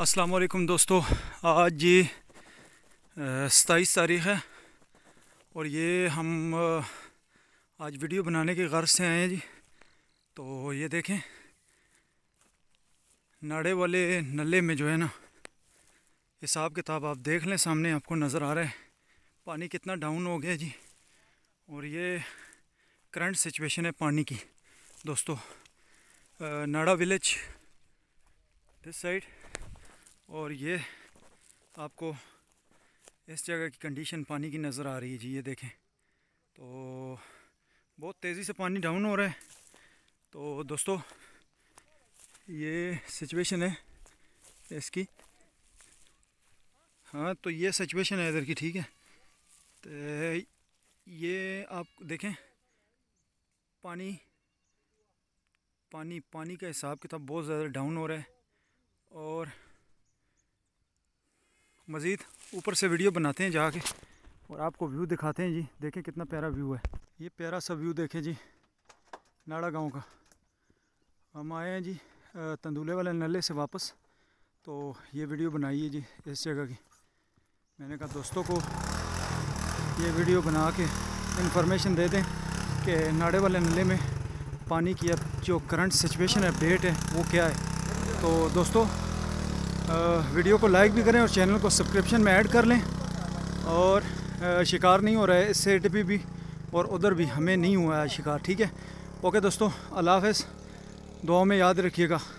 असलम दोस्तों आज ये सताईस तारीख़ है और ये हम आज वीडियो बनाने की गर्ज से आए हैं जी तो ये देखें नाड़े वाले नले में जो है ना हिसाब किताब आप देख लें सामने आपको नज़र आ रहा है पानी कितना डाउन हो गया जी और ये करंट सिचुएशन है पानी की दोस्तों नाड़ा विलेज दिस साइड और ये आपको इस जगह की कंडीशन पानी की नज़र आ रही है जी ये देखें तो बहुत तेज़ी से पानी डाउन हो रहा है तो दोस्तों ये सिचुएशन है इसकी हाँ तो ये सिचुएशन है इधर की ठीक है तो ये आप देखें पानी पानी पानी का हिसाब किताब बहुत ज़्यादा डाउन हो रहा है और मज़ीद ऊपर से वीडियो बनाते हैं जाके और आपको व्यू दिखाते हैं जी देखें कितना प्यारा व्यू है ये प्यारा सा व्यू देखें जी नाड़ा गांव का हम आए हैं जी तंदूले वाले नले से वापस तो ये वीडियो बनाई है जी इस जगह की मैंने कहा दोस्तों को ये वीडियो बना के इन्फॉर्मेशन दे दें कि नाड़े वाले नले में पानी की अब जो करंट सिचुएशन अपडेट है वो क्या है तो दोस्तों वीडियो को लाइक भी करें और चैनल को सब्सक्रिप्शन में ऐड कर लें और शिकार नहीं हो रहा है इस सेट भी भी और उधर भी हमें नहीं हुआ है शिकार ठीक है ओके दोस्तों अल्लाह हाफ दुआ में याद रखिएगा